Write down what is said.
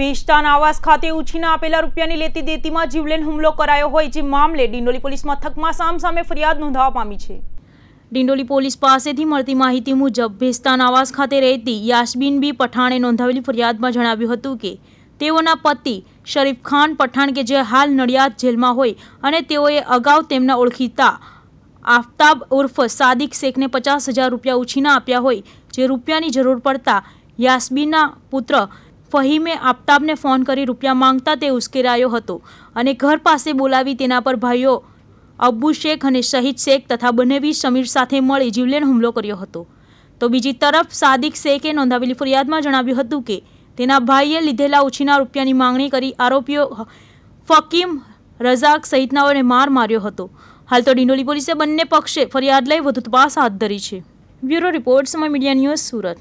ભેસ્તાન આવાસ ખાતે ઉછીના આપેલા રૂપિયાની લેતી દેતીમાં જીવલેણ હુમલો કરાયો હોય જે મામલે ડિંડોલી પોલીસ મથકમાં સામસામે ફરિયાદ નોંધાવા પામી છે ડિંડોલી પોલીસ પાસેથી મળતી માહિતી મુજબ ભેસ્તાન આવાસ ખાતે રહેતી યાસબીન બી પઠાણે નોંધાવેલી ફરિયાદમાં જણાવ્યું હતું કે તેઓના પતિ શરીફ ખાન પઠાણ કે જે હાલ નડિયાદ જેલમાં હોય અને તેઓએ અગાઉ તેમના ઓળખીતા આફતાબ ઉર્ફ સાદિક શેખને પચાસ હજાર રૂપિયા ઉછીના આપ્યા હોય જે રૂપિયાની જરૂર પડતા યાસબીનના પુત્ર ફહીમે આફતાબને ફોન કરી રૂપિયા માંગતા તે ઉશ્કેરાયો હતો અને ઘર પાસે બોલાવી તેના પર ભાઈઓ અબ્બુ શેખ અને શહીદ શેખ તથા બંને વીર સમીર સાથે મળી જીવલેણ હુમલો કર્યો હતો તો બીજી તરફ સાદિક શેખે નોંધાવેલી ફરિયાદમાં જણાવ્યું હતું કે તેના ભાઈએ લીધેલા ઓછીના રૂપિયાની માંગણી કરી આરોપીઓ ફકીમ રઝાક સહિતનાઓને માર માર્યો હતો હાલ તો ડિંડોલી પોલીસે બંને પક્ષે ફરિયાદ લઈ વધુ તપાસ હાથ ધરી છે bureau report Samay media news Surat